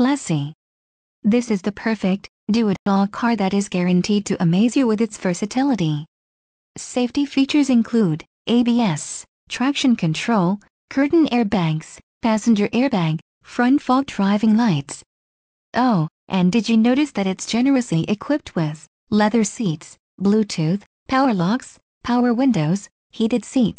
classy. This is the perfect, do-it-all car that is guaranteed to amaze you with its versatility. Safety features include ABS, traction control, curtain airbags, passenger airbag, front fog driving lights. Oh, and did you notice that it's generously equipped with leather seats, Bluetooth, power locks, power windows, heated seats,